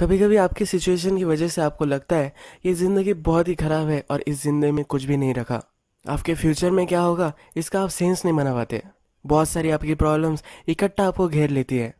कभी कभी आपकी सिचुएशन की वजह से आपको लगता है ये ज़िंदगी बहुत ही ख़राब है और इस ज़िंदगी में कुछ भी नहीं रखा आपके फ्यूचर में क्या होगा इसका आप सेंस नहीं बना पाते बहुत सारी आपकी प्रॉब्लम्स इकट्ठा आपको घेर लेती है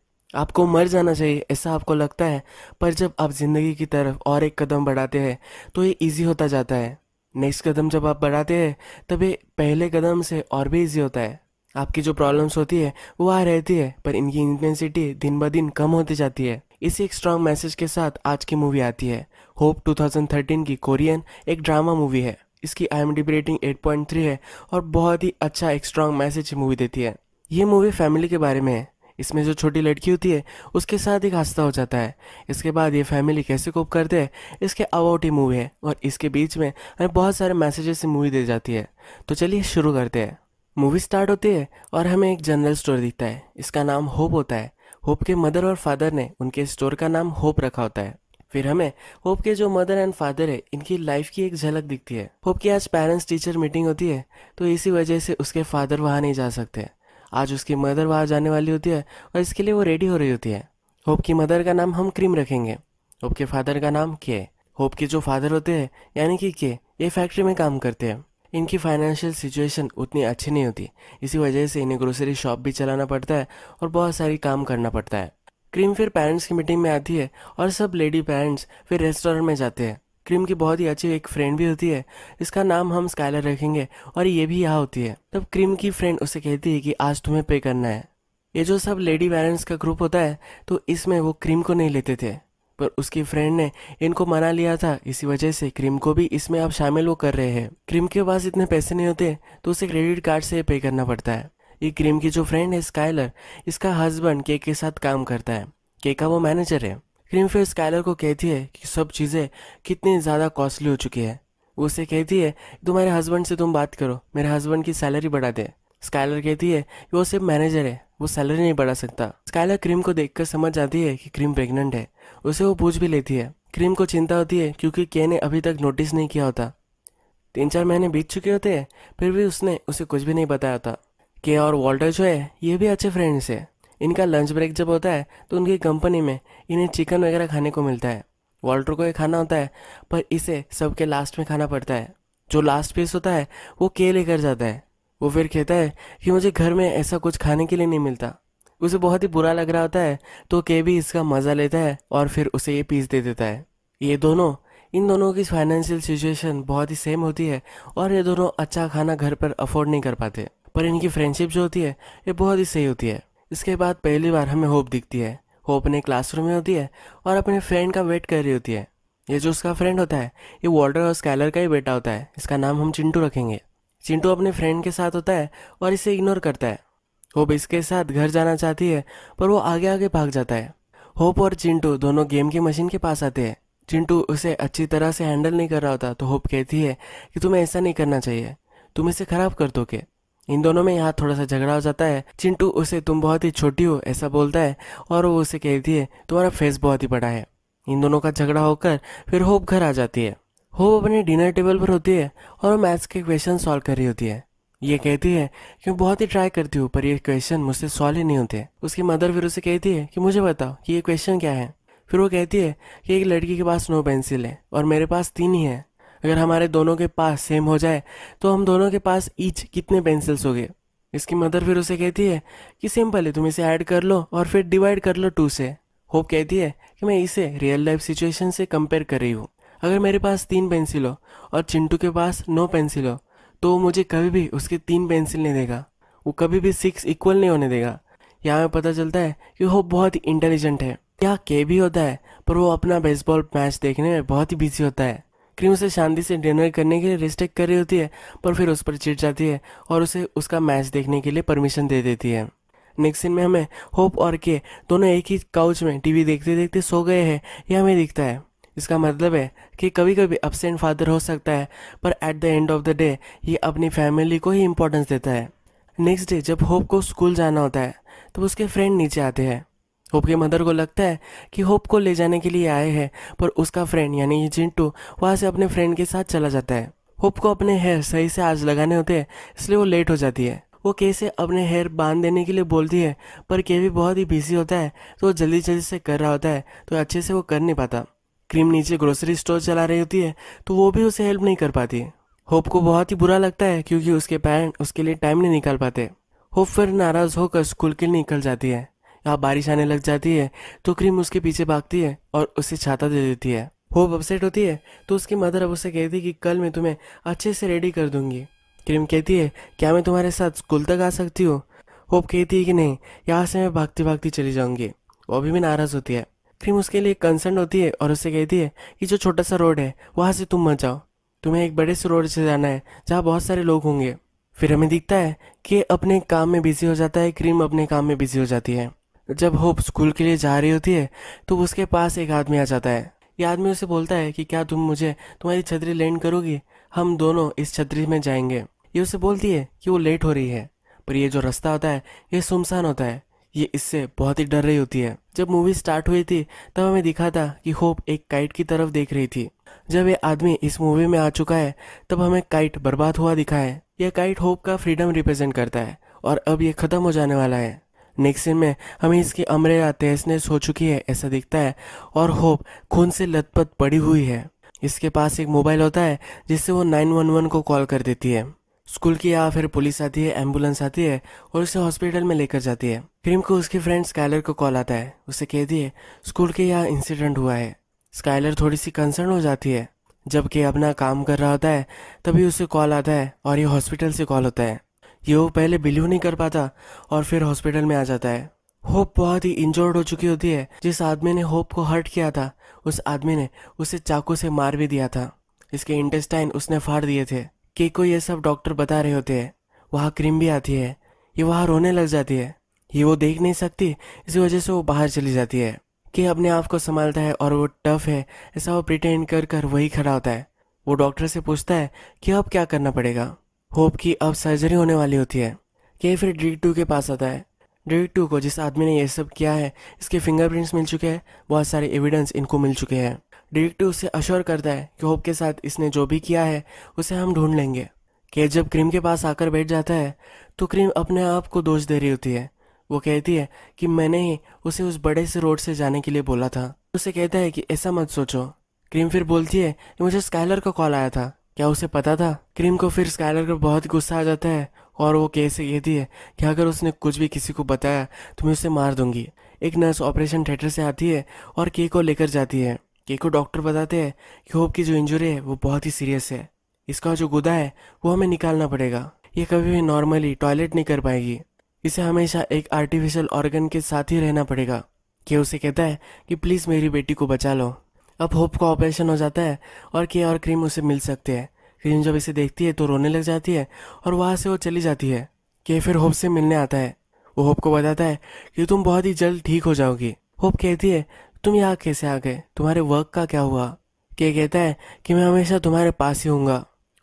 आपको मर जाना चाहिए ऐसा आपको लगता है पर जब आप ज़िंदगी की तरफ और एक कदम बढ़ाते हैं तो ये ईजी होता जाता है नेक्स्ट कदम जब आप बढ़ाते हैं तब ये पहले कदम से और भी ईजी होता है आपकी जो प्रॉब्लम्स होती है वो आ रहती है पर इनकी इंटेंसिटी दिन ब दिन कम होती जाती है इसी एक स्ट्रांग मैसेज के साथ आज की मूवी आती है होप 2013 की कोरियन एक ड्रामा मूवी है इसकी आई एम रेटिंग 8.3 है और बहुत ही अच्छा एक स्ट्रांग मैसेज मूवी देती है ये मूवी फैमिली के बारे में है इसमें जो छोटी लड़की होती है उसके साथ एक हादसा हो जाता है इसके बाद ये फैमिली कैसे कोप करते हैं इसके अबाउट ही मूवी है और इसके बीच में हमें बहुत सारे मैसेजेस से मूवी दे जाती है तो चलिए शुरू करते हैं मूवी स्टार्ट होती है और हमें एक जनरल स्टोर दिखता है इसका नाम होप होता है होप के मदर और फादर ने उनके स्टोर का नाम होप रखा होता है फिर हमें होप के जो मदर एंड फादर है इनकी लाइफ की एक झलक दिखती है होप की आज पेरेंट्स टीचर मीटिंग होती है तो इसी वजह से उसके फादर वहाँ नहीं जा सकते आज उसकी मदर वहाँ जाने वाली होती है और इसके लिए वो रेडी हो रही होती है होप की मदर का नाम हम क्रीम रखेंगे होप के फादर का नाम के होप के जो फादर होते हैं यानी कि के ये फैक्ट्री में काम करते हैं इनकी फाइनेंशियल सिचुएशन उतनी अच्छी नहीं होती इसी वजह से इन्हें ग्रोसरी शॉप भी चलाना पड़ता है और बहुत सारी काम करना पड़ता है क्रीम फिर पेरेंट्स की मीटिंग में आती है और सब लेडी पेरेंट्स फिर रेस्टोरेंट में जाते हैं क्रीम की बहुत ही अच्छी एक फ्रेंड भी होती है इसका नाम हम स्काइलर रखेंगे और ये भी यहाँ होती है तब क्रीम की फ्रेंड उसे कहती है कि आज तुम्हें पे करना है ये जो सब लेडी पेरेंट्स का ग्रुप होता है तो इसमें वो क्रीम को नहीं लेते थे पर उसकी फ्रेंड ने इनको मना लिया था इसी वजह से क्रीम को भी इसमें अब शामिल वो कर रहे हैं क्रीम के पास इतने पैसे नहीं होते तो उसे क्रेडिट कार्ड से पे करना पड़ता है ये क्रीम की जो फ्रेंड है स्काइलर इसका हस्बैंड केक के साथ काम करता है केक का वो मैनेजर है क्रीम फिर स्काइलर को कहती है कि सब चीज़ें कितनी ज़्यादा कॉस्टली हो चुकी है वो उसे कहती है तुम्हारे हस्बैंड से तुम बात करो मेरे हस्बैंड की सैलरी बढ़ा दे स्काइलर कहती है कि वो सिर्फ मैनेजर है वो सैलरी नहीं बढ़ा सकता स्काइलर क्रीम को देखकर समझ जाती है कि क्रीम प्रेग्नेंट है उसे वो पूछ भी लेती है क्रीम को चिंता होती है क्योंकि के ने अभी तक नोटिस नहीं किया होता तीन चार महीने बीत चुके होते हैं फिर भी उसने उसे कुछ भी नहीं बताया था के और वॉल्टर जो है ये भी अच्छे फ्रेंड्स है इनका लंच ब्रेक जब होता है तो उनकी कंपनी में इन्हें चिकन वगैरह खाने को मिलता है वॉल्टर को ये खाना होता है पर इसे सबके लास्ट में खाना पड़ता है जो लास्ट पीस होता है वो के लेकर जाता है वो फिर कहता है कि मुझे घर में ऐसा कुछ खाने के लिए नहीं मिलता उसे बहुत ही बुरा लग रहा होता है तो के भी इसका मज़ा लेता है और फिर उसे ये पीस दे देता है ये दोनों इन दोनों की फाइनेंशियल सिचुएशन बहुत ही सेम होती है और ये दोनों अच्छा खाना घर पर अफोर्ड नहीं कर पाते पर इनकी फ्रेंडशिप जो होती है ये बहुत ही सही होती है इसके बाद पहली बार हमें होप दिखती है होप अपने क्लासरूम में होती है और अपने फ्रेंड का वेट कर रही होती है ये जो उसका फ्रेंड होता है ये वॉल्टर और स्कैलर का ही बेटा होता है इसका नाम हम चिंटू रखेंगे चिंटू अपने फ्रेंड के साथ होता है और इसे इग्नोर करता है होप इसके साथ घर जाना चाहती है पर वो आगे आगे भाग जाता है होप और चिंटू दोनों गेम की मशीन के पास आते हैं चिंटू उसे अच्छी तरह से हैंडल नहीं कर रहा होता तो होप कहती है कि तुम्हें ऐसा नहीं करना चाहिए तुम इसे खराब कर दो के इन दोनों में यहाँ थोड़ा सा झगड़ा हो जाता है चिंटू उसे तुम बहुत ही छोटी हो ऐसा बोलता है और वो उसे कहती है तुम्हारा फेस बहुत ही बड़ा है इन दोनों का झगड़ा होकर फिर होप घर आ जाती है होप अपने डिनर टेबल पर होती है और वो मैथ्स के क्वेश्चन सॉल्व कर रही होती है ये कहती है कि मैं बहुत ही ट्राई करती हूँ पर ये क्वेश्चन मुझसे सॉल्व ही नहीं होते उसकी मदर फिर उसे कहती है कि मुझे बताओ कि ये क्वेश्चन क्या है फिर वो कहती है कि एक लड़की के पास नौ पेंसिल है और मेरे पास तीन ही है अगर हमारे दोनों के पास सेम हो जाए तो हम दोनों के पास ईच कितने पेंसिल्स हो गए इसकी मदर फिर उसे कहती है कि सिंपल है तुम इसे ऐड कर लो और फिर डिवाइड कर लो टू से होप कहती है कि मैं इसे रियल लाइफ सिचुएशन से कंपेयर कर रही हूँ अगर मेरे पास तीन पेंसिल हो और चिंटू के पास नौ पेंसिल हो तो वो मुझे कभी भी उसके तीन पेंसिल नहीं देगा वो कभी भी सिक्स इक्वल नहीं होने देगा यहाँ में पता चलता है कि वो बहुत इंटेलिजेंट है यहाँ के भी होता है पर वो अपना बेसबॉल मैच देखने में बहुत ही बिजी होता है क्रीम उसे शांति से डिनर करने के लिए रिस्टेक कर रही होती है पर फिर उस पर चिट जाती है और उसे उसका मैच देखने के लिए परमिशन दे देती है नेक्स्ट सीन में हमें होप और के दोनों एक ही काउच में टीवी देखते देखते सो गए हैं यह हमें दिखता है इसका मतलब है कि कभी कभी अपसेंट फादर हो सकता है पर at the end of the day ये अपनी फैमिली को ही इम्पोर्टेंस देता है नेक्स्ट डे जब होप को स्कूल जाना होता है तो उसके फ्रेंड नीचे आते हैं होप के मदर को लगता है कि होप को ले जाने के लिए आए हैं पर उसका फ्रेंड यानी ये चिंटू वहाँ से अपने फ्रेंड के साथ चला जाता है होप को अपने हेयर सही से आज लगाने होते हैं इसलिए वो लेट हो जाती है वो कैसे अपने हेयर बांध देने के लिए बोलती है पर केवी बहुत ही बिजी होता है तो वो जल्दी जल्दी से कर रहा होता है तो अच्छे से वो कर नहीं पाता क्रीम नीचे ग्रोसरी स्टोर चला रही होती है तो वो भी उसे हेल्प नहीं कर पाती होप को बहुत ही बुरा लगता है क्योंकि उसके पेरेंट उसके लिए टाइम नहीं निकाल पाते होप फिर नाराज़ होकर स्कूल के लिए निकल जाती है यहाँ बारिश आने लग जाती है तो क्रीम उसके पीछे भागती है और उसे छाता दे देती है होप अपसेट होती है तो उसकी मदर अब उसे कहती है कि कल मैं तुम्हें अच्छे से रेडी कर दूंगी क्रीम कहती है क्या मैं तुम्हारे साथ स्कूल तक आ सकती हूँ होप कहती है कि नहीं यहाँ से मैं भागती भागती चली जाऊंगी वो अभी भी नाराज़ होती है फिर उसके लिए कंसर्न होती है और उसे कहती है कि जो छोटा सा रोड है वहाँ से तुम मत जाओ तुम्हें एक बड़े से रोड से जाना है जहाँ बहुत सारे लोग होंगे फिर हमें दिखता है कि अपने काम में बिजी हो जाता है क्रीम अपने काम में बिजी हो जाती है जब होप स्कूल के लिए जा रही होती है तो उसके पास एक आदमी आ जाता है ये आदमी उसे बोलता है कि क्या तुम मुझे तुम्हारी छतरी लैंड करोगी हम दोनों इस छतरी में जाएंगे ये उसे बोलती है कि वो लेट हो रही है पर ये जो रास्ता होता है ये सुमसान होता है ये इससे बहुत ही डर रही होती है जब मूवी स्टार्ट हुई थी तब हमें दिखा था कि होप एक काइट की तरफ देख रही थी जब ये आदमी इस मूवी में आ चुका है तब हमें काइट बर्बाद हुआ दिखा है यह काइट होप का फ्रीडम रिप्रेजेंट करता है और अब ये ख़त्म हो जाने वाला है नेक्स्ट सीन में हमें इसकी अमरेला तेजनेस हो चुकी है ऐसा दिखता है और होप खून से लतपत पड़ी हुई है इसके पास एक मोबाइल होता है जिससे वो 911 को कॉल कर देती है स्कूल की या फिर पुलिस आती है एम्बुलेंस आती है और उसे हॉस्पिटल में लेकर जाती है क्रीम को उसके फ्रेंड स्काइलर को कॉल आता है उसे कहती है स्कूल के यहाँ इंसिडेंट हुआ है स्काइलर थोड़ी सी कंसर्न हो जाती है जबकि अपना काम कर रहा होता है तभी उसे कॉल आता है और ये हॉस्पिटल से कॉल होता है ये वो पहले बिलीव नहीं कर पाता और फिर हॉस्पिटल में आ जाता है होप बहुत ही इंजोर्ड हो चुकी होती है जिस आदमी ने होप को हर्ट किया था उस आदमी ने उसे चाकू से मार भी दिया था इसके इंटेस्टाइन उसने फाड़ दिए थे के को ये सब डॉक्टर बता रहे होते हैं वहाँ क्रीम भी आती है ये वहाँ रोने लग जाती है ये वो देख नहीं सकती इसी वजह से वो बाहर चली जाती है के अपने आप को संभालता है और वो टफ है ऐसा वो प्रिटेंड कर कर वही खड़ा होता है वो डॉक्टर से पूछता है कि अब क्या करना पड़ेगा होप की अब सर्जरी होने वाली होती है के फिर डी टू के पास आता है डी टू को जिस आदमी ने ये सब किया है इसके फिंगरप्रिंट्स मिल चुके हैं बहुत सारे एविडेंस इनको मिल चुके हैं डिटेक्टिव उसे अश्योर करता है कि होप के साथ इसने जो भी किया है उसे हम ढूंढ लेंगे के जब क्रीम के पास आकर बैठ जाता है तो क्रीम अपने आप को दोष दे रही होती है वो कहती है कि मैंने ही उसे उस बड़े से रोड से जाने के लिए बोला था उसे कहता है कि ऐसा मत सोचो क्रीम फिर बोलती है कि मुझे स्काइलर का कॉल आया था क्या उसे पता था क्रीम को फिर स्काइलर का बहुत गुस्सा आ जाता है और वो से कहती है कि अगर उसने कुछ भी किसी को बताया तो मैं उसे मार दूंगी एक नर्स ऑपरेशन थिएटर से आती है और के को लेकर जाती है केको डॉक्टर बताते हैं कि होप की जो इंजरी है वो बहुत ही सीरियस है इसका जो गुदा है वो हमें निकालना पड़ेगा ये कभी भी नॉर्मली टॉयलेट नहीं कर पाएगी इसे हमेशा एक आर्टिफिशियल ऑर्गन के साथ ही रहना पड़ेगा के उसे कहता है कि प्लीज़ मेरी बेटी को बचा लो अब होप का ऑपरेशन हो जाता है और के और क्रीम उसे मिल सकते हैं क्रीम जब इसे देखती है तो रोने लग जाती है और वहां से वो चली जाती है के फिर होप से मिलने आता है वो होप को बताता है कि तुम बहुत ही जल्द ठीक हो जाओगी होप कहती है तुम यहाँ कैसे आ गए तुम्हारे वर्क का क्या हुआ के कहता है कि मैं हमेशा तुम्हारे पास ही हूँगा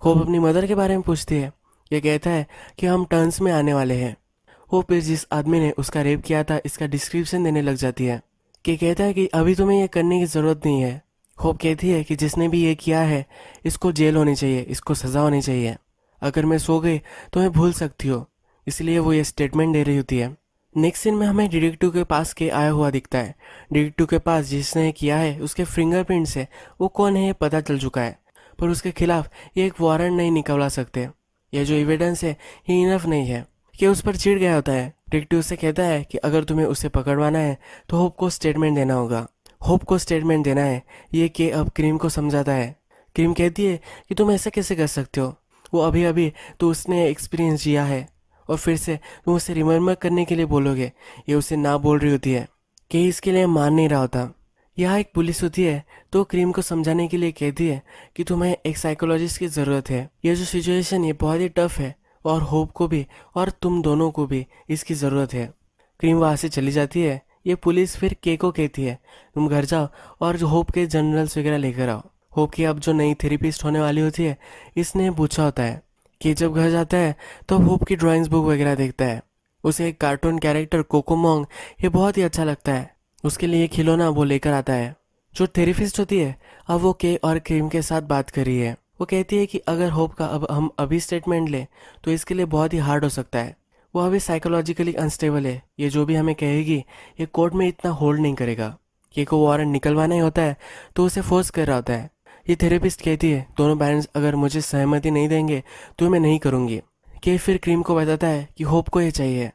होप अपनी मदर के बारे में पूछती है ये कहता है कि हम टर्न्स में आने वाले हैं वो फिर जिस आदमी ने उसका रेप किया था इसका डिस्क्रिप्शन देने लग जाती है कि कहता है कि अभी तुम्हें यह करने की ज़रूरत नहीं है होप कहती है कि जिसने भी ये किया है इसको जेल होनी चाहिए इसको सज़ा होनी चाहिए अगर मैं सो गई तो मैं भूल सकती हो इसलिए वो ये स्टेटमेंट दे रही होती है नेक्स्ट सीन में हमें डिडिक्टू के पास के आया हुआ दिखता है डिडिक्टू के पास जिसने किया है उसके फिंगरप्रिंट से वो कौन है ये पता चल चुका है पर उसके खिलाफ ये एक वारंट नहीं निकलवा सकते यह जो एविडेंस है ये इनफ नहीं है कि उस पर चिड़ गया होता है डिडिक्टू उसे कहता है कि अगर तुम्हें उसे पकड़वाना है तो होप को स्टेटमेंट देना होगा होप को स्टेटमेंट देना है ये के अब क्रीम को समझाता है क्रीम कहती है कि तुम ऐसा कैसे कर सकते हो वो अभी अभी तो उसने एक्सपीरियंस जिया है और फिर से तुम उसे रिमेम्बर करने के लिए बोलोगे ये उसे ना बोल रही होती है कि इसके लिए मान नहीं रहा होता यहाँ एक पुलिस होती है तो क्रीम को समझाने के लिए कहती है कि तुम्हें एक साइकोलॉजिस्ट की ज़रूरत है यह जो सिचुएशन है बहुत ही टफ है और होप को भी और तुम दोनों को भी इसकी ज़रूरत है क्रीम वहां से चली जाती है ये पुलिस फिर के को कहती है तुम घर जाओ और होप के जनरल्स वगैरह लेकर आओ होप की अब जो नई थेरेपिस्ट होने वाली होती है इसने पूछा होता है कि जब घर जाता है तो होप की ड्राइंग्स बुक वगैरह देखता है उसे एक कार्टून कैरेक्टर कोकोमोंग ये बहुत ही अच्छा लगता है उसके लिए खिलौना वो लेकर आता है जो थेरेपिस्ट होती है अब वो के और क्रीम के साथ बात कर रही है वो कहती है कि अगर होप का अब हम अभी स्टेटमेंट लें तो इसके लिए बहुत ही हार्ड हो सकता है वो अभी साइकोलॉजिकली अनस्टेबल है ये जो भी हमें कहेगी ये कोर्ट में इतना होल्ड नहीं करेगा को वारंट निकलवाना ही होता है तो उसे फोर्स कर रहा होता है ये थेरेपिस्ट कहती है दोनों पेरेंट्स अगर मुझे सहमति नहीं देंगे तो मैं नहीं करूँगी के फिर क्रीम को बताता है कि होप को ये चाहिए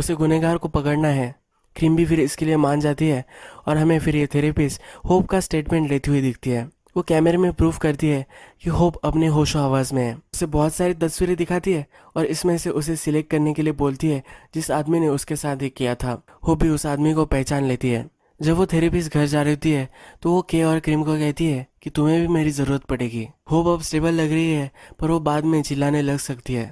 उसे गुनहगार को पकड़ना है क्रीम भी फिर इसके लिए मान जाती है और हमें फिर ये थेरेपिस्ट होप का स्टेटमेंट लेती हुई दिखती है वो कैमरे में प्रूव करती है कि होप अपने होशो आवाज़ में है उसे बहुत सारी तस्वीरें दिखाती है और इसमें से उसे सिलेक्ट करने के लिए बोलती है जिस आदमी ने उसके साथ ये किया था होप भी उस आदमी को पहचान लेती है जब वो थेरेपिस्ट घर जा रही होती है तो वो के और क्रीम को कहती है कि तुम्हें भी मेरी ज़रूरत पड़ेगी होप अब स्टेबल लग रही है पर वो बाद में चिल्लाने लग सकती है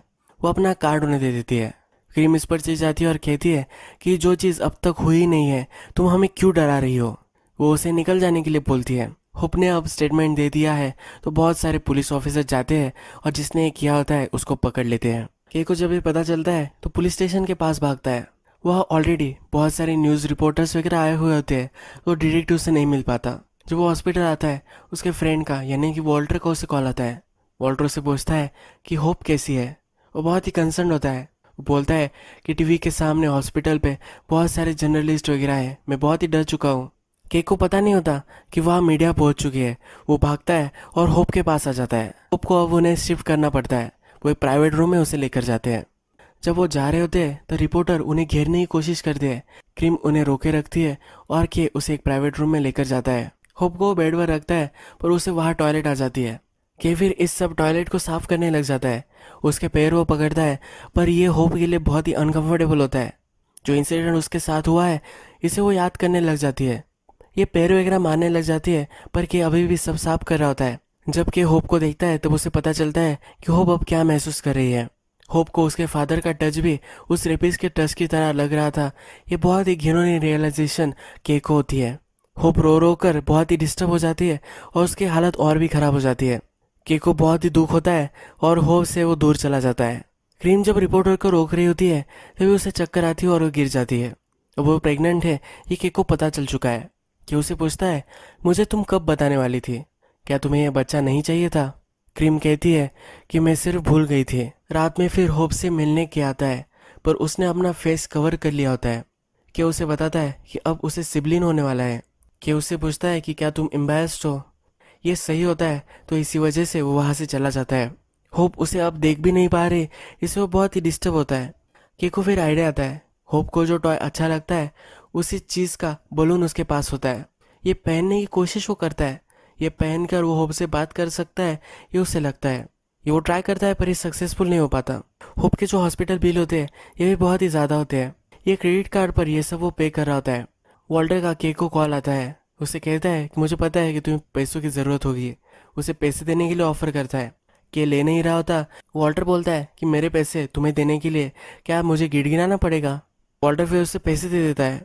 वो अपना कार्ड उन्हें दे देती है क्रीम इस पर चीज जाती है और कहती है कि जो चीज़ अब तक हुई नहीं है तुम हमें क्यों डरा रही हो वो उसे निकल जाने के लिए बोलती है होप ने अब स्टेटमेंट दे दिया है तो बहुत सारे पुलिस ऑफिसर जाते हैं और जिसने किया होता है उसको पकड़ लेते हैं के को जब ये पता चलता है तो पुलिस स्टेशन के पास भागता है वह ऑलरेडी बहुत सारे न्यूज़ रिपोर्टर्स वगैरह आए हुए होते हैं तो डिटेक्टिव उसे नहीं मिल पाता जब वो हॉस्पिटल आता है उसके फ्रेंड का यानी कि वॉल्टर का उसे कॉल आता है वॉल्टर उसे पूछता है कि होप कैसी है वो बहुत ही कंसर्न होता है वो बोलता है कि टीवी के सामने हॉस्पिटल पे बहुत सारे जर्नलिस्ट वगैरह हैं मैं बहुत ही डर चुका हूँ केक को पता नहीं होता कि वह मीडिया पहुंच चुकी है वो भागता है और होप के पास आ जाता है होप को अब उन्हें शिफ्ट करना पड़ता है वो एक प्राइवेट रूम में उसे लेकर जाते हैं जब वो जा रहे होते हैं तो रिपोर्टर उन्हें घेरने की कोशिश करते है क्रीम उन्हें रोके रखती है और के उसे एक प्राइवेट रूम में लेकर जाता है होप को बेड पर रखता है पर उसे वहाँ टॉयलेट आ जाती है के फिर इस सब टॉयलेट को साफ करने लग जाता है उसके पैर वो पकड़ता है पर यह होप के लिए बहुत ही अनकंफर्टेबल होता है जो इंसिडेंट उसके साथ हुआ है इसे वो याद करने लग जाती है ये पैर वगैरह मारने लग जाती है पर के अभी भी सब साफ कर रहा होता है जब के होप को देखता है तब उसे पता चलता है कि होप अब क्या महसूस कर रही है होप को उसके फादर का टच भी उस रेपिस के टच की तरह लग रहा था ये बहुत ही घिनौनी रियलाइजेशन केक को होती है होप रो रो कर बहुत ही डिस्टर्ब हो जाती है और उसकी हालत और भी ख़राब हो जाती है केक को बहुत ही दुख होता है और होप से वो दूर चला जाता है क्रीम जब रिपोर्टर को रोक रही होती है तभी उसे चक्कर आती है और वो गिर जाती है अब वो प्रेग्नेंट है ये केक को पता चल चुका है कि उसे पूछता है मुझे तुम कब बताने वाली थी क्या तुम्हें यह बच्चा नहीं चाहिए था क्रीम कहती है कि मैं सिर्फ भूल गई थी रात में फिर होप से मिलने के आता है पर उसने अपना फेस कवर कर लिया होता है के उसे बताता है कि अब उसे सिबलिन होने वाला है के उसे पूछता है कि क्या तुम एम्बेस्ड हो ये सही होता है तो इसी वजह से वो वहाँ से चला जाता है होप उसे अब देख भी नहीं पा रही इसे वो बहुत ही डिस्टर्ब होता है के को फिर आइडिया आता है होप को जो टॉय अच्छा लगता है उसी चीज़ का बलून उसके पास होता है ये पहनने की कोशिश वो करता है ये पहनकर वो होप से बात कर सकता है ये उसे लगता है ये वो ट्राई करता है पर ये सक्सेसफुल नहीं हो पाता होप के जो हॉस्पिटल बिल होते हैं ये भी बहुत ही ज़्यादा होते हैं ये क्रेडिट कार्ड पर ये सब वो पे कर रहा होता है वॉल्टर का केक को कॉल आता है उसे कहता है कि मुझे पता है कि तुम्हें पैसों की ज़रूरत होगी उसे पैसे देने के लिए ऑफर करता है के ले नहीं रहा होता वॉल्टर बोलता है कि मेरे पैसे तुम्हें देने के लिए क्या मुझे गिड़गिड़ाना पड़ेगा वॉल्टर फिर उसे पैसे दे देता है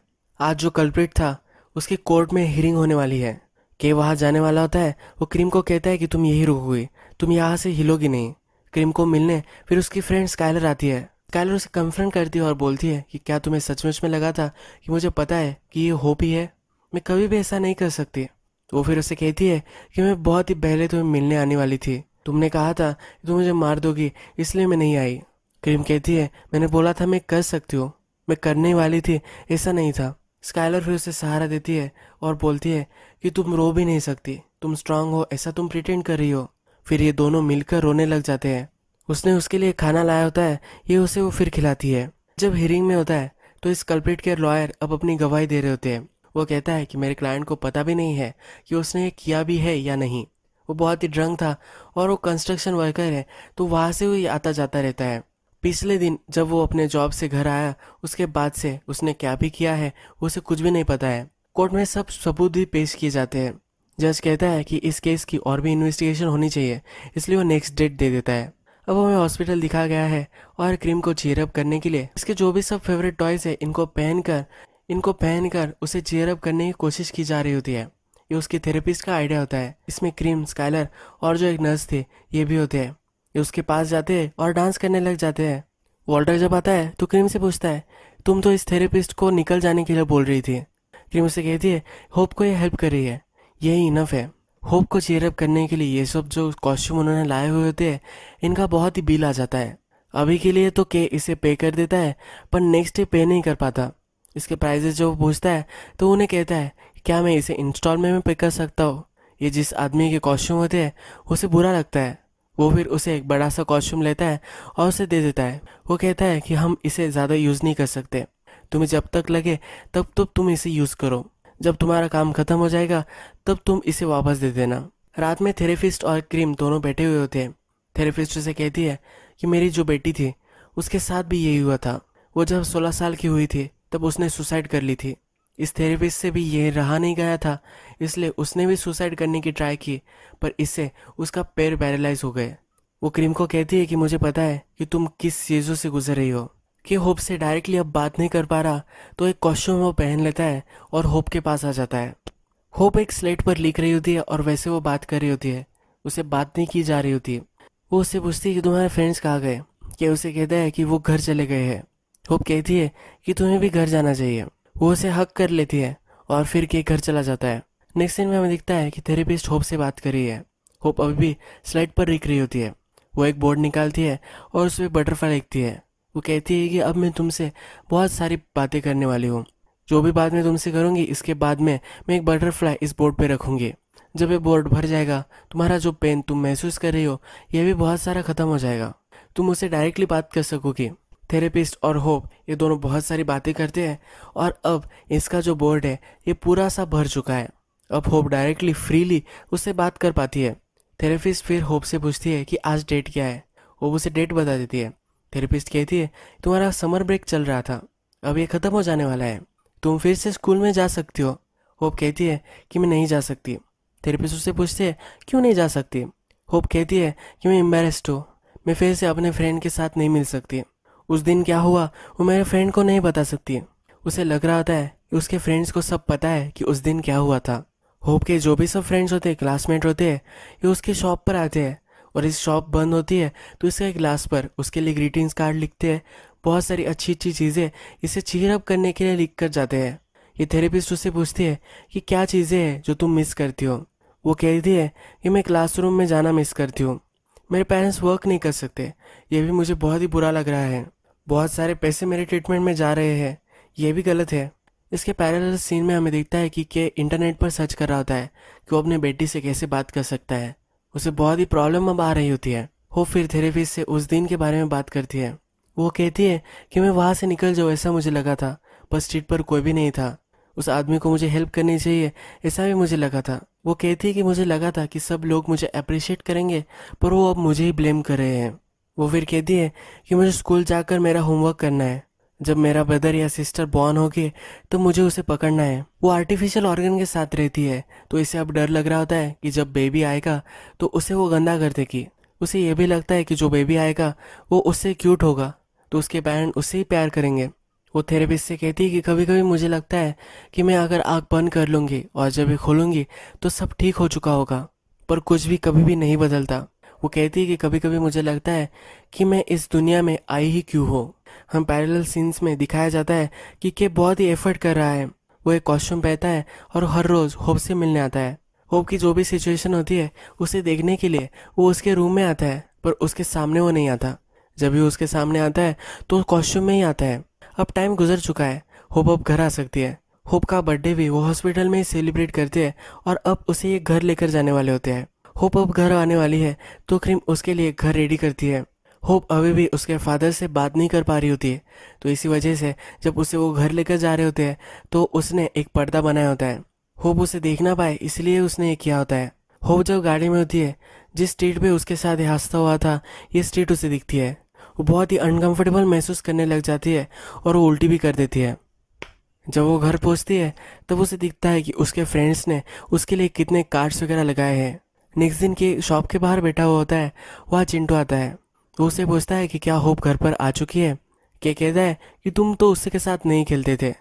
आज जो कल्प्रिट था उसकी कोर्ट में हियरिंग होने वाली है के वहाँ जाने वाला होता है वो क्रीम को कहता है कि तुम यही रुकोगे तुम यहाँ से हिलोगी नहीं क्रीम को मिलने फिर उसकी फ्रेंड स्काइलर आती है स्काइलर उसे कन्फ्रंट करती है और बोलती है कि क्या तुम्हें सचमुच में लगा था कि मुझे पता है कि ये होप ही है मैं कभी भी ऐसा नहीं कर सकती वो फिर उसे कहती है कि मैं बहुत ही पहले तुम्हें मिलने आने वाली थी तुमने कहा था कि तुम मुझे मार दोगी इसलिए मैं नहीं आई क्रीम कहती है मैंने बोला था मैं कर सकती हूँ मैं करने वाली थी ऐसा नहीं था स्काइलर फिर उसे सहारा देती है और बोलती है कि तुम रो भी नहीं सकती तुम स्ट्रांग हो ऐसा तुम प्रिटेंड कर रही हो फिर ये दोनों मिलकर रोने लग जाते हैं उसने उसके लिए खाना लाया होता है ये उसे वो फिर खिलाती है जब हियरिंग में होता है तो इस कल्प्रिट के लॉयर अब अपनी गवाही दे रहे होते हैं वो कहता है कि मेरे क्लाइंट को पता भी नहीं है कि उसने ये किया भी है या नहीं वो बहुत ही ड्रंक था और वो कंस्ट्रक्शन वर्कर है तो वहाँ से वो आता जाता रहता है पिछले दिन जब वो अपने जॉब से घर आया उसके बाद से उसने क्या भी किया है उसे कुछ भी नहीं पता है कोर्ट में सब सबूत भी पेश किए जाते हैं जज कहता है कि इस केस की और भी इन्वेस्टिगेशन होनी चाहिए इसलिए वो नेक्स्ट डेट दे देता है अब हमें हॉस्पिटल दिखा गया है और क्रीम को चेयरअप करने के लिए इसके जो भी सब फेवरेट टॉयज है इनको पहनकर इनको पहनकर उसे चेयरअप करने की कोशिश की जा रही होती है ये उसकी थेरेपिस्ट का आइडिया होता है इसमें क्रीम स्काइलर और जो एक नर्स थे ये भी होते हैं ये उसके पास जाते हैं और डांस करने लग जाते हैं वॉल्टर जब आता है तो क्रीम से पूछता है तुम तो इस थेरेपिस्ट को निकल जाने के लिए बोल रही थी क्रीम उसे कहती है होप को ये हेल्प कर रही है यही इनफ है होप को चेयरअप करने के लिए ये सब जो कॉस्ट्यूम उन्होंने लाए हुए होते हैं इनका बहुत ही बिल आ जाता है अभी के लिए तो के इसे पे कर देता है पर नेक्स्ट डे पे नहीं कर पाता इसके प्राइजेस जो पूछता है तो उन्हें कहता है क्या मैं इसे इंस्टॉलमेंट में पे कर सकता हूँ ये जिस आदमी के कॉस्ट्यूम होते हैं उसे बुरा लगता है वो फिर उसे एक बड़ा सा कॉस्ट्यूम लेता है और उसे दे देता है वो कहता है कि हम इसे ज़्यादा यूज़ नहीं कर सकते तुम्हें जब तक लगे तब तब तो तुम इसे यूज़ करो जब तुम्हारा काम खत्म हो जाएगा तब तुम इसे वापस दे देना रात में थेरेपिस्ट और क्रीम दोनों बैठे हुए होते हैं थेरेपिस्ट उसे कहती है कि मेरी जो बेटी थी उसके साथ भी यही हुआ था वो जब 16 साल की हुई थी तब उसने सुसाइड कर ली थी इस थेरेपिस्ट से भी ये रहा नहीं गया था इसलिए उसने भी सुसाइड करने की ट्राई की पर इससे उसका पैर पैरालाइज हो गए वो क्रीम को कहती है कि मुझे पता है कि तुम किस चीज़ों से गुजर रही हो कि होप से डायरेक्टली अब बात नहीं कर पा रहा तो एक कॉस्ट्यूम वो पहन लेता है और होप के पास आ जाता है होप एक स्लेट पर लिख रही होती है और वैसे वो बात कर रही होती है उसे बात नहीं की जा रही होती वो उससे पूछती है कि तुम्हारे फ्रेंड्स कहाँ गए क्या उसे कहता है कि वो घर चले गए हैं होप कहती है कि तुम्हें भी घर जाना चाहिए वो उसे हक कर लेती है और फिर के घर चला जाता है नेक्स्ट सीन में हमें दिखता है कि थेरेपिस्ट होप से बात कर रही है होप अभी भी स्लाइड पर लिख रही होती है वो एक बोर्ड निकालती है और उसमें बटरफ्लाई लिखती है वो कहती है कि अब मैं तुमसे बहुत सारी बातें करने वाली हूँ जो भी बात मैं तुमसे करूँगी इसके बाद में मैं एक बटरफ्लाई इस बोर्ड पर रखूँगी जब ये बोर्ड भर जाएगा तुम्हारा जो पेन तुम महसूस कर रही हो यह भी बहुत सारा ख़त्म हो जाएगा तुम उसे डायरेक्टली बात कर सकोगी थेरेपिस्ट और होप ये दोनों बहुत सारी बातें करते हैं और अब इसका जो बोर्ड है ये पूरा सा भर चुका है अब होप डायरेक्टली फ्रीली उससे बात कर पाती है थेरेपिस्ट फिर होप से पूछती है कि आज डेट क्या है वो उसे डेट बता देती है थेरेपिस्ट कहती है तुम्हारा समर ब्रेक चल रहा था अब ये ख़त्म हो जाने वाला है तुम फिर से स्कूल में जा सकती हो होप कहती है कि मैं नहीं जा सकती थेरेपिस्ट उससे पूछते हैं क्यों नहीं जा सकती होप कहती है कि मैं एम्बेरस्ड हूँ मैं फिर से अपने फ्रेंड के साथ नहीं मिल सकती उस दिन क्या हुआ वो मेरे फ्रेंड को नहीं बता सकती उसे लग रहा होता है कि उसके फ्रेंड्स को सब पता है कि उस दिन क्या हुआ था होप के जो भी सब फ्रेंड्स होते हैं क्लासमेट होते हैं ये उसके शॉप पर आते हैं और इस शॉप बंद होती है तो इसका ग्लास पर उसके लिए ग्रीटिंग्स कार्ड लिखते हैं बहुत सारी अच्छी अच्छी चीज़ें इसे चीरअप करने के लिए लिख कर जाते हैं ये थेरेपिस्ट उससे पूछती है कि क्या चीज़ें हैं जो तुम मिस करती हो वो कहती है कि मैं क्लासरूम में जाना मिस करती हूँ मेरे पेरेंट्स वर्क नहीं कर सकते ये भी मुझे बहुत ही बुरा लग रहा है बहुत सारे पैसे मेरे ट्रीटमेंट में जा रहे हैं ये भी गलत है इसके पैरेलल सीन में हमें दिखता है कि के इंटरनेट पर सर्च कर रहा होता है कि वो अपने बेटी से कैसे बात कर सकता है उसे बहुत ही प्रॉब्लम अब आ रही होती है वो फिर थेरेपिस्ट से उस दिन के बारे में बात करती है वो कहती है कि मैं वहाँ से निकल जाऊँ ऐसा मुझे लगा था पर स्ट्रीट पर कोई भी नहीं था उस आदमी को मुझे हेल्प करनी चाहिए ऐसा भी मुझे लगा था वो कहती है कि मुझे लगा था कि सब लोग मुझे अप्रिशिएट करेंगे पर वो अब मुझे ही ब्लेम कर रहे हैं वो फिर कहती है कि मुझे स्कूल जाकर मेरा होमवर्क करना है जब मेरा ब्रदर या सिस्टर बॉर्न होगी तो मुझे उसे पकड़ना है वो आर्टिफिशियल ऑर्गन के साथ रहती है तो इसे अब डर लग रहा होता है कि जब बेबी आएगा तो उसे वो गंदा कर देगी उसे ये भी लगता है कि जो बेबी आएगा वो उससे क्यूट होगा तो उसके पेरेंट उससे ही प्यार करेंगे वो थेरेपिस्ट से कहती है कि कभी कभी मुझे लगता है कि मैं अगर आग बंद कर लूँगी और जब ये खोलूँगी तो सब ठीक हो चुका होगा पर कुछ भी कभी भी नहीं बदलता वो कहती है कि कभी कभी मुझे लगता है कि मैं इस दुनिया में आई ही क्यों हो हम पैरेलल सीन्स में दिखाया जाता है कि के बहुत ही एफर्ट कर रहा है वो एक कॉस्ट्यूम पहनता है और हर रोज़ होप से मिलने आता है होप की जो भी सिचुएशन होती है उसे देखने के लिए वो उसके रूम में आता है पर उसके सामने वो नहीं आता जब भी उसके सामने आता है तो कॉस्ट्यूम में ही आता है अब टाइम गुजर चुका है होप अब घर आ सकती है होप का बर्थडे भी वो हॉस्पिटल में ही सेलिब्रेट करती है और अब उसे ये घर लेकर जाने वाले होते हैं होप अब घर आने वाली है तो क्रीम उसके लिए घर रेडी करती है होप अभी भी उसके फादर से बात नहीं कर पा रही होती है तो इसी वजह से जब उसे वो घर लेकर जा रहे होते हैं तो उसने एक पर्दा बनाया होता है होप उसे देख ना पाए इसलिए उसने ये किया होता है होप जब गाड़ी में होती है जिस स्ट्रीट पे उसके साथ ये हादसा हुआ था ये स्ट्रीट उसे दिखती है वो बहुत ही अनकम्फर्टेबल महसूस करने लग जाती है और वो उल्टी भी कर देती है जब वो घर पहुँचती है तब उसे दिखता है कि उसके फ्रेंड्स ने उसके लिए कितने कार्ड्स वगैरह लगाए हैं नेक्स्ट दिन के शॉप के बाहर बैठा हुआ होता है वह चिंटू आता है वो उसे पूछता है कि क्या होप घर पर आ चुकी है के कहता है कि तुम तो उससे के साथ नहीं खेलते थे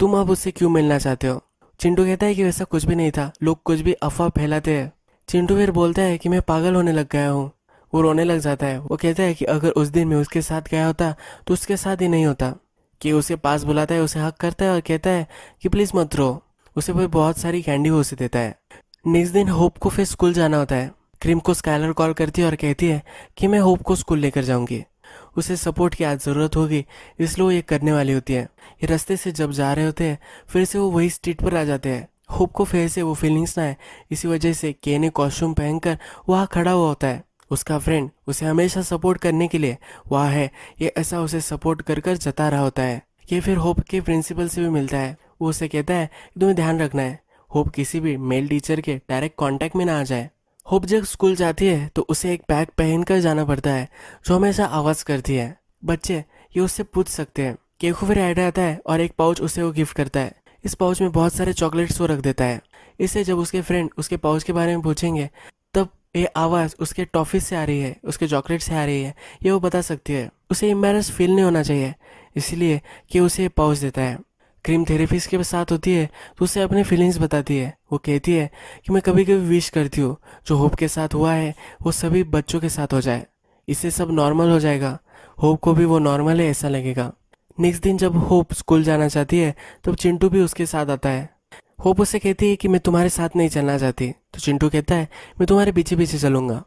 तुम अब उससे क्यों मिलना चाहते हो चिंटू कहता है कि वैसा कुछ भी नहीं था लोग कुछ भी अफवाह फैलाते हैं चिंटू फिर बोलता है कि मैं पागल होने लग गया हूँ वो रोने लग जाता है वो कहता है कि अगर उस दिन मैं उसके साथ गया होता तो उसके साथ ही नहीं होता कि उसे पास बुलाता है उसे हक करता है और कहता है कि प्लीज़ मत रो उसे वो बहुत सारी कैंडी उसे देता है नेक्स्ट दिन होप को फिर स्कूल जाना होता है क्रीम को स्कैलर कॉल करती है और कहती है कि मैं होप को स्कूल लेकर जाऊंगी उसे सपोर्ट की आज ज़रूरत होगी इसलिए वो ये करने वाली होती है ये रास्ते से जब जा रहे होते हैं फिर से वो वही स्ट्रीट पर आ जाते हैं होप को फिर से वो फीलिंग्स ना है इसी वजह से के ने कॉस्ट्यूम पहनकर वहाँ खड़ा हुआ होता है उसका फ्रेंड उसे हमेशा सपोर्ट करने के लिए वहाँ है ये ऐसा उसे सपोर्ट कर कर जता रहा होता है ये फिर होप के प्रिंसिपल से भी मिलता है वो उसे कहता है तुम्हें ध्यान रखना है होप किसी भी मेल टीचर के डायरेक्ट कांटेक्ट में ना आ जाए होप जब स्कूल जाती है तो उसे एक बैग पहन कर जाना पड़ता है जो हमेशा आवाज़ करती है बच्चे ये उससे पूछ सकते हैं केकू फिर ऐड आता है और एक पाउच उसे वो गिफ्ट करता है इस पाउच में बहुत सारे चॉकलेट्स वो रख देता है इसे जब उसके फ्रेंड उसके पाउच के बारे में पूछेंगे तब ये आवाज़ उसके टॉफी से आ रही है उसके चॉकलेट से आ रही है ये वो बता सकती है उसे एम्बेरस फील नहीं होना चाहिए इसलिए कि उसे पाउच देता है क्रीम थेरेपिस्ट के साथ होती है तो उसे अपने फीलिंग्स बताती है वो कहती है कि मैं कभी कभी विश करती हूँ जो होप के साथ हुआ है वो सभी बच्चों के साथ हो जाए इससे सब नॉर्मल हो जाएगा होप को भी वो नॉर्मल है ऐसा लगेगा नेक्स्ट दिन जब होप स्कूल जाना चाहती है तब चिंटू भी उसके साथ आता है होप उसे कहती है कि मैं तुम्हारे साथ नहीं चलना चाहती तो चिंटू कहता है मैं तुम्हारे पीछे पीछे चलूंगा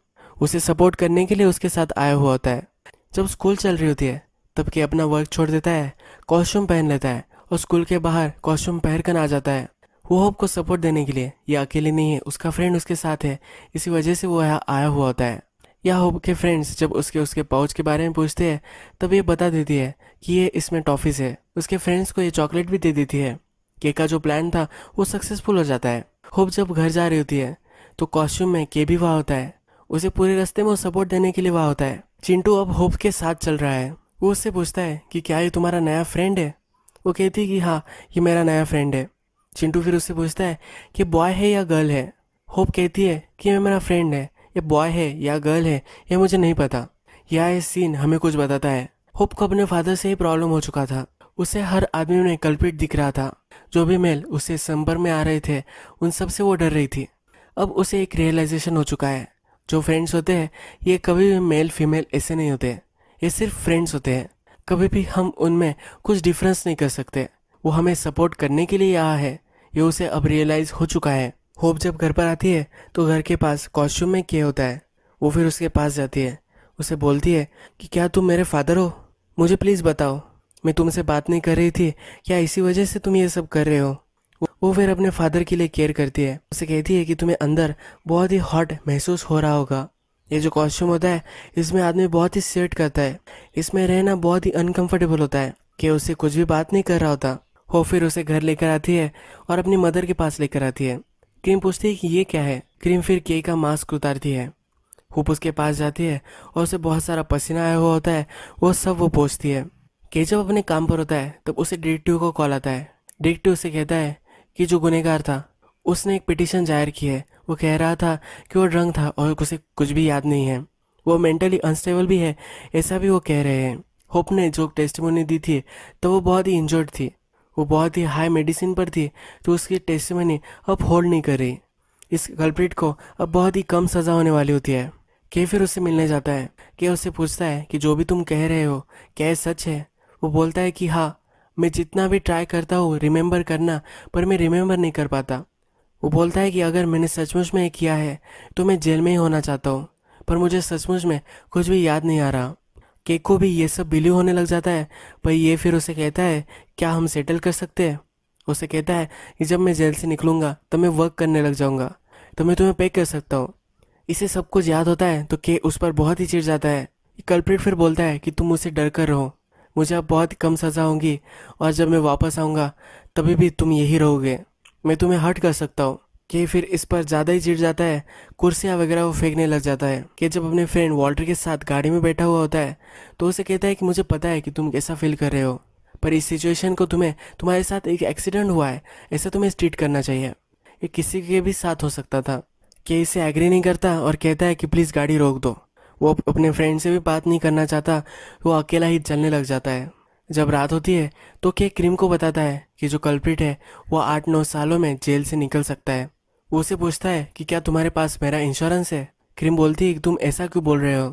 उसे सपोर्ट करने के लिए उसके साथ आया हुआ होता है जब स्कूल चल रही होती है तब के अपना वर्क छोड़ देता है कॉस्ट्यूम पहन लेता है और स्कूल के बाहर कॉस्ट्यूम पहन कर आ जाता है वो होप को सपोर्ट देने के लिए ये अकेले नहीं है उसका फ्रेंड उसके साथ है इसी वजह से वो यहाँ आया हुआ होता है या होप के फ्रेंड्स जब उसके उसके पाउच के बारे में पूछते हैं तब ये बता देती है कि ये इसमें टॉफिस है उसके फ्रेंड्स को ये चॉकलेट भी दे देती है केक का जो प्लान था वो सक्सेसफुल हो जाता है होप जब घर जा रही होती है तो कॉस्ट्यूम में के भी वाह होता है उसे पूरे रास्ते में सपोर्ट देने के लिए वहा होता है चिंटू अब होप के साथ चल रहा है वो उससे पूछता है कि क्या ये तुम्हारा नया फ्रेंड है वो कहती है कि हाँ ये मेरा नया फ्रेंड है चिंटू फिर उससे पूछता है कि बॉय है या गर्ल है होप कहती है कि ये मेरा फ्रेंड है ये बॉय है या गर्ल है ये मुझे नहीं पता यह सीन हमें कुछ बताता है होप को अपने फादर से ही प्रॉब्लम हो चुका था उसे हर आदमी में कल्पित दिख रहा था जो भी मेल उसे संपर्क में आ रहे थे उन सब से वो डर रही थी अब उसे एक रियलाइजेशन हो चुका है जो फ्रेंड्स होते हैं ये कभी भी मेल फीमेल ऐसे नहीं होते ये सिर्फ फ्रेंड्स होते हैं कभी भी हम उनमें कुछ डिफरेंस नहीं कर सकते वो हमें सपोर्ट करने के लिए यहाँ है ये उसे अब रियलाइज हो चुका है होप जब घर पर आती है तो घर के पास कॉस्ट्यूम में क्या होता है वो फिर उसके पास जाती है उसे बोलती है कि क्या तुम मेरे फादर हो मुझे प्लीज़ बताओ मैं तुमसे बात नहीं कर रही थी क्या इसी वजह से तुम ये सब कर रहे हो वो फिर अपने फादर के लिए केयर करती है उसे कहती है कि तुम्हें अंदर बहुत ही हॉट महसूस हो रहा होगा ये जो कॉस्ट्यूम होता है इसमें आदमी बहुत ही सेट करता है इसमें रहना बहुत ही अनकंफर्टेबल होता है कि उसे कुछ भी बात नहीं कर रहा होता हो फिर उसे घर लेकर आती है और अपनी मदर के पास लेकर आती है क्रीम पूछती है कि ये क्या है क्रीम फिर के का मास्क उतारती है हुप उसके पास जाती है और उसे बहुत सारा पसीना आया हुआ होता है वो सब वो पूछती है के जब अपने काम पर होता है तब उसे डिरेक्टिव को कॉल आता है डिरेक्टिव उसे कहता है कि जो गुनहगार था उसने एक पिटिशन जाहिर की है वो कह रहा था कि वो ड्रंक था और उसे कुछ भी याद नहीं है वो मेंटली अनस्टेबल भी है ऐसा भी वो कह रहे हैं होप ने जो टेस्टमोनी दी थी तो वो बहुत ही इंजर्ड थी वो बहुत ही हाई मेडिसिन पर थी तो उसकी टेस्टमोनी अब होल्ड नहीं कर रही इस कल्प्रिट को अब बहुत ही कम सज़ा होने वाली होती है के फिर उससे मिलने जाता है के उससे पूछता है कि जो भी तुम कह रहे हो क्या सच है वो बोलता है कि हाँ मैं जितना भी ट्राई करता हूँ रिमेंबर करना पर मैं रिमेंबर नहीं कर पाता वो बोलता है कि अगर मैंने सचमुच में किया है तो मैं जेल में ही होना चाहता हूँ पर मुझे सचमुच में कुछ भी याद नहीं आ रहा केक को भी ये सब बिलीव होने लग जाता है पर ये फिर उसे कहता है क्या हम सेटल कर सकते हैं उसे कहता है कि जब मैं जेल से निकलूँगा तो मैं वर्क करने लग जाऊँगा तो मैं तुम्हें पे कर सकता हूँ इसे सब कुछ याद होता है तो के उस पर बहुत ही चिढ़ जाता है कल्प्रिट फिर बोलता है कि तुम मुझसे डर कर रहो मुझे अब बहुत कम सज़ा होंगी और जब मैं वापस आऊँगा तभी भी तुम यही रहोगे मैं तुम्हें हर्ट कर सकता हूँ कि फिर इस पर ज़्यादा ही चिड़ जाता है कुर्सियाँ वगैरह वो फेंकने लग जाता है कि जब अपने फ्रेंड वॉल्टर के साथ गाड़ी में बैठा हुआ होता है तो उसे कहता है कि मुझे पता है कि तुम कैसा फील कर रहे हो पर इस सिचुएशन को तुम्हें तुम्हारे साथ एक एक्सीडेंट हुआ है ऐसा तुम्हें ट्रीट करना चाहिए ये किसी के भी साथ हो सकता था कि इसे एग्री नहीं करता और कहता है कि प्लीज़ गाड़ी रोक दो वो अपने फ्रेंड से भी बात नहीं करना चाहता वो अकेला ही चलने लग जाता है जब रात होती है तो केक क्रीम को बताता है कि जो कल्प्रिट है वो आठ नौ सालों में जेल से निकल सकता है वो उसे पूछता है कि क्या तुम्हारे पास मेरा इंश्योरेंस है क्रीम बोलती है कि तुम ऐसा क्यों बोल रहे हो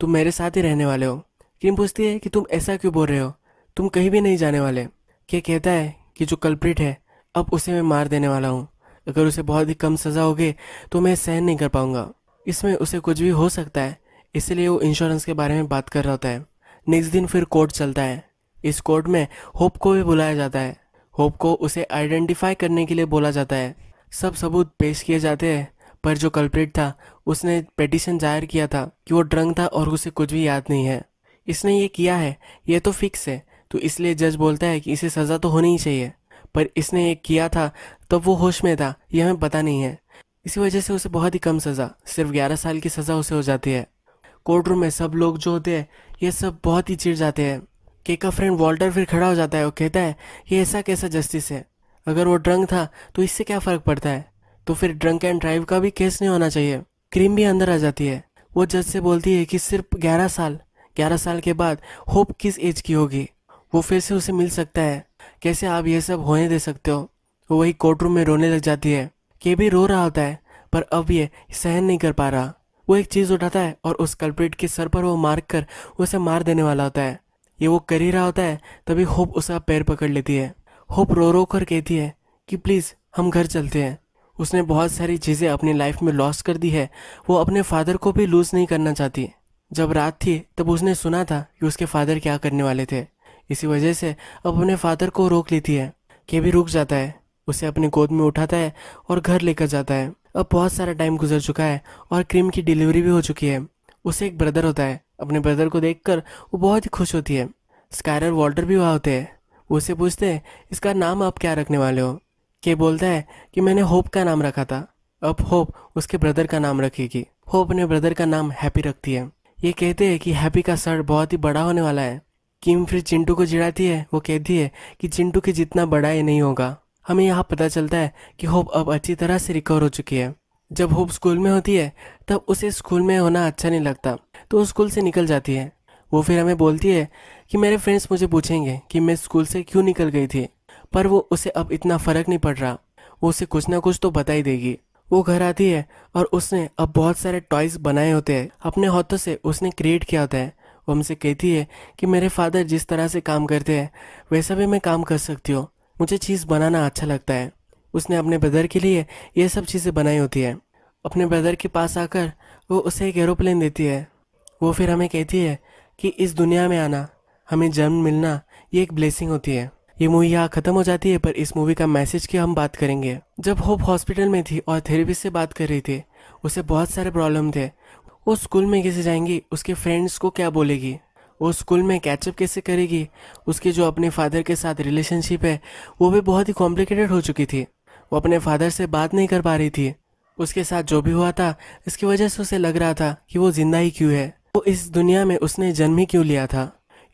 तुम मेरे साथ ही रहने वाले हो क्रीम पूछती है कि तुम ऐसा क्यों बोल रहे हो तुम कहीं भी नहीं जाने वाले के कहता है कि जो कल्प्रिट है अब उसे मैं मार देने वाला हूँ अगर उसे बहुत ही कम सज़ा होगी तो मैं सहन नहीं कर पाऊंगा इसमें उसे कुछ भी हो सकता है इसलिए वो इंश्योरेंस के बारे में बात कर रहा होता है नेक्स्ट दिन फिर कोर्ट चलता है इस कोर्ट में होप को भी बुलाया जाता है होप को उसे आइडेंटिफाई करने के लिए बोला जाता है सब सबूत पेश किए जाते हैं पर जो कल्प्रेट था उसने पेटिशन जाहिर किया था कि वो ड्रंक था और उसे कुछ भी याद नहीं है इसने ये किया है ये तो फिक्स है तो इसलिए जज बोलता है कि इसे सज़ा तो होनी ही चाहिए पर इसने ये किया था तब वो होश में था यह हमें पता नहीं है इसी वजह से उसे बहुत ही कम सज़ा सिर्फ ग्यारह साल की सज़ा उसे हो जाती है कोर्ट रूम में सब लोग जो होते हैं ये सब बहुत ही चिड़ जाते हैं के का फ्रेंड वॉल्टर फिर खड़ा हो जाता है और कहता है ये ऐसा कैसा जस्टिस है अगर वो ड्रंक था तो इससे क्या फ़र्क पड़ता है तो फिर ड्रंक एंड ड्राइव का भी केस नहीं होना चाहिए क्रीम भी अंदर आ जाती है वो जज से बोलती है कि सिर्फ ग्यारह साल ग्यारह साल के बाद होप किस एज की होगी वो फिर से उसे मिल सकता है कैसे आप ये सब होने दे सकते हो वो वही कोर्ट रूम में रोने लग जाती है के भी रो रहा होता है पर अब ये सहन नहीं कर पा रहा वो एक चीज़ उठाता है और उस कल्प्रिट के सर पर वो मार कर उसे मार देने वाला होता है ये वो कर ही रहा होता है तभी होप उसका पैर पकड़ लेती है होप रो रो कर कहती है कि प्लीज़ हम घर चलते हैं उसने बहुत सारी चीज़ें अपनी लाइफ में लॉस कर दी है वो अपने फादर को भी लूज़ नहीं करना चाहती जब रात थी तब उसने सुना था कि उसके फादर क्या करने वाले थे इसी वजह से अब अपने फादर को रोक लेती है के भी रुक जाता है उसे अपनी गोद में उठाता है और घर लेकर जाता है अब बहुत सारा टाइम गुजर चुका है और क्रीम की डिलीवरी भी हो चुकी है उसे एक ब्रदर होता है अपने ब्रदर को देखकर वो बहुत ही खुश होती है स्कायर वॉल्टर भी वहाँ होते हैं वो उसे पूछते हैं इसका नाम आप क्या रखने वाले हो के बोलता है कि मैंने होप का नाम रखा था अब होप उसके ब्रदर का नाम रखेगी होप अपने ब्रदर का नाम हैप्पी रखती है ये कहते हैं कि हैप्पी का सर बहुत ही बड़ा होने वाला है किम फिर चिंटू को जिड़ाती है वो कहती है कि चिंटू के जितना बड़ा ये नहीं होगा हमें यहाँ पता चलता है कि होप अब अच्छी तरह से रिकवर हो चुकी है जब होप स्कूल में होती है तब उसे स्कूल में होना अच्छा नहीं लगता तो स्कूल से निकल जाती है वो फिर हमें बोलती है कि मेरे फ्रेंड्स मुझे पूछेंगे कि मैं स्कूल से क्यों निकल गई थी पर वो उसे अब इतना फ़र्क नहीं पड़ रहा वो उसे कुछ ना कुछ तो बता ही देगी वो घर आती है और उसने अब बहुत सारे टॉयज बनाए होते हैं अपने हाथों से उसने क्रिएट किया होता है वो हमसे कहती है कि मेरे फादर जिस तरह से काम करते हैं वैसा भी मैं काम कर सकती हूँ मुझे चीज़ बनाना अच्छा लगता है उसने अपने ब्रदर के लिए ये सब चीज़ें बनाई होती है अपने ब्रदर के पास आकर वो उसे एक एरोप्लेन देती है वो फिर हमें कहती है कि इस दुनिया में आना हमें जन्म मिलना ये एक ब्लेसिंग होती है ये मूवी यहाँ खत्म हो जाती है पर इस मूवी का मैसेज की हम बात करेंगे जब होप हॉस्पिटल में थी और थेरेपिस्ट से बात कर रही थी उसे बहुत सारे प्रॉब्लम थे वो स्कूल में कैसे जाएंगी उसके फ्रेंड्स को क्या बोलेगी वो स्कूल में कैचअप कैसे करेगी उसके जो अपने फादर के साथ रिलेशनशिप है वो भी बहुत ही कॉम्प्लिकेटेड हो चुकी थी वो अपने फादर से बात नहीं कर पा रही थी उसके साथ जो भी हुआ था इसकी वजह से उसे लग रहा था कि वो जिंदा ही क्यों है वो इस दुनिया में उसने जन्म ही क्यों लिया था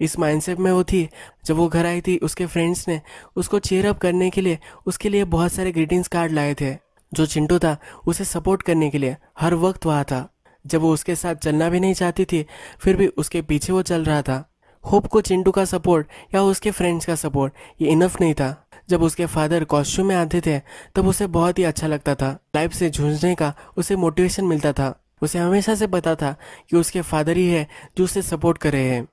इस माइंडसेट में वो थी जब वो घर आई थी उसके फ्रेंड्स ने उसको चेयरअप करने के लिए उसके लिए बहुत सारे ग्रीटिंग्स कार्ड लाए थे जो चिंटू था उसे सपोर्ट करने के लिए हर वक्त वहाँ था जब वो उसके साथ चलना भी नहीं चाहती थी फिर भी उसके पीछे वो चल रहा था होप को चिंटू का सपोर्ट या उसके फ्रेंड्स का सपोर्ट ये इनफ नहीं था जब उसके फादर कॉस्ट्यूम में आते थे तब उसे बहुत ही अच्छा लगता था लाइफ से जूझने का उसे मोटिवेशन मिलता था उसे हमेशा से पता था कि उसके फादर ही है जो उसे सपोर्ट कर रहे हैं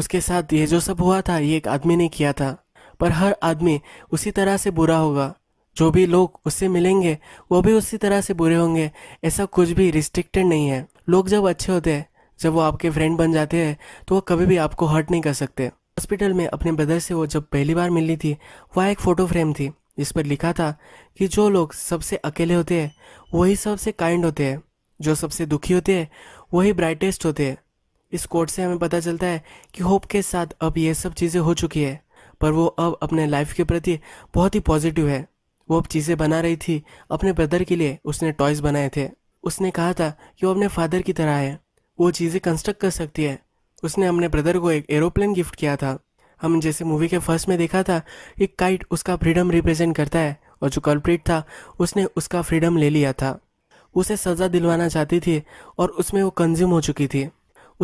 उसके साथ ये जो सब हुआ था ये एक आदमी ने किया था पर हर आदमी उसी तरह से बुरा होगा जो भी लोग उससे मिलेंगे वो भी उसी तरह से बुरे होंगे ऐसा कुछ भी रिस्ट्रिक्टेड नहीं है लोग जब अच्छे होते हैं जब वो आपके फ्रेंड बन जाते हैं तो वो कभी भी आपको हर्ट नहीं कर सकते हॉस्पिटल में अपने ब्रदर से वो जब पहली बार मिली थी वह एक फ़ोटो फ्रेम थी जिस पर लिखा था कि जो लोग सबसे अकेले होते हैं वही सबसे काइंड होते हैं जो सबसे दुखी होते हैं वही ब्राइटेस्ट होते हैं इस कोट से हमें पता चलता है कि होप के साथ अब ये सब चीज़ें हो चुकी है पर वो अब अपने लाइफ के प्रति बहुत ही पॉजिटिव है वो अब चीज़ें बना रही थी अपने ब्रदर के लिए उसने टॉयज़ बनाए थे उसने कहा था कि वो अपने फादर की तरह है वो चीज़ें कंस्ट्रक्ट कर सकती है उसने अपने ब्रदर को एक एरोप्लेन गिफ्ट किया था हम जैसे मूवी के फर्स्ट में देखा था एक काइट उसका फ्रीडम रिप्रेजेंट करता है और जो कल्प्रिट था उसने उसका फ्रीडम ले लिया था उसे सज़ा दिलवाना चाहती थी और उसमें वो कंज्यूम हो चुकी थी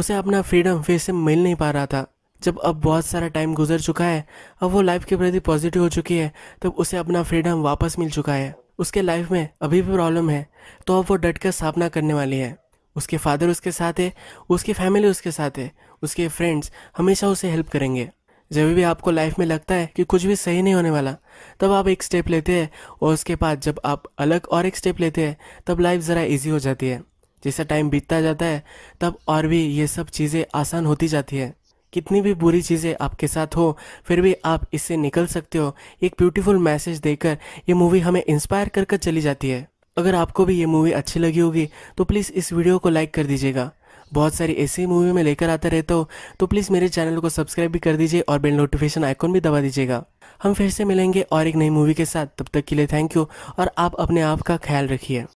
उसे अपना फ्रीडम फिर से मिल नहीं पा रहा था जब अब बहुत सारा टाइम गुजर चुका है अब वो लाइफ के प्रति पॉजिटिव हो चुकी है तब उसे अपना फ्रीडम वापस मिल चुका है उसके लाइफ में अभी भी प्रॉब्लम है तो अब वो डट कर सामना करने वाली है उसके फादर उसके साथ है उसकी फैमिली उसके साथ है उसके फ्रेंड्स हमेशा उसे हेल्प करेंगे जब भी आपको लाइफ में लगता है कि कुछ भी सही नहीं होने वाला तब आप एक स्टेप लेते हैं और उसके बाद जब आप अलग और एक स्टेप लेते हैं तब लाइफ ज़रा इजी हो जाती है जैसा टाइम बीतता जाता है तब और भी ये सब चीज़ें आसान होती जाती है कितनी भी बुरी चीज़ें आपके साथ हो फिर भी आप इससे निकल सकते हो एक ब्यूटीफुल मैसेज देकर ये मूवी हमें इंस्पायर कर कर चली जाती है अगर आपको भी ये मूवी अच्छी लगी होगी तो प्लीज़ इस वीडियो को लाइक कर दीजिएगा बहुत सारी ऐसी मूवी में लेकर आता रहता हूँ तो प्लीज़ तो मेरे चैनल को सब्सक्राइब भी कर दीजिए और बेल नोटिफिकेशन आइकॉन भी दबा दीजिएगा हम फिर से मिलेंगे और एक नई मूवी के साथ तब तक के लिए थैंक यू और आप अपने आप का ख्याल रखिए